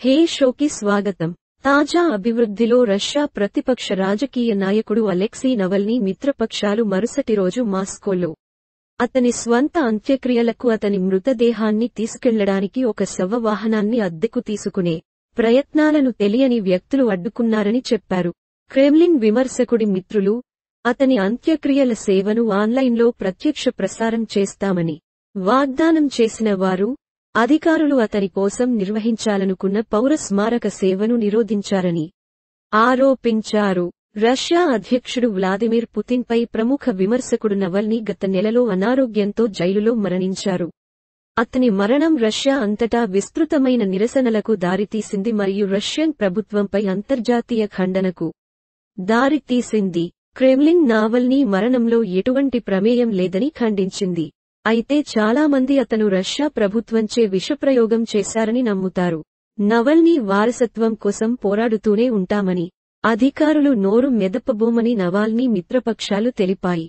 హే షోకి స్వాగతం తాజా అభివృద్ధిలో రష్యా ప్రతిపక్ష రాజకీయ నాయకుడు అలెక్సీ నవల్నీ మిత్రపక్షాలు మరుసటి రోజు మాస్కోలో అతని స్వంత అంత్యక్రియలకు అతని మృతదేహాన్ని తీసుకెళ్లడానికి ఒక శవ వాహనాన్ని అద్దెకు తీసుకునే ప్రయత్నాలను తెలియని వ్యక్తులు అడ్డుకున్నారని చెప్పారు క్రెమ్లిన్ విమర్శకుడి మిత్రులు అతని అంత్యక్రియల సేవను ఆన్లైన్లో ప్రత్యక్ష ప్రసారం చేస్తామని వాగ్దానం చేసిన వారు అధికారులు అతని కోసం నిర్వహించాలనుకున్న పౌర స్మారక సేవను నిరోధించారని ఆరోపించారు రష్యా అధ్యక్షుడు వ్లాదిమిర్ పుతిన్పై ప్రముఖ విమర్శకుడు నవల్ని గత నెలలో అనారోగ్యంతో జైలులో మరణించారు అతని మరణం రష్యా అంతటా విస్తృతమైన నిరసనలకు దారితీసింది మరియు రష్యన్ ప్రభుత్వంపై అంతర్జాతీయ ఖండనకు దారితీసింది క్రెమ్లిన్ నావల్నీ మరణంలో ఎటువంటి ప్రమేయం లేదని ఖండించింది అయితే చాలా మంది అతను రష్యా ప్రభుత్వంచే విషప్రయోగం చేశారని నమ్ముతారు నవల్ని వారసత్వం కోసం పోరాడుతూనే ఉంటామని అధికారులు నోరు మెదపబోమని నవాల్ని మిత్రపక్షాలు తెలిపాయి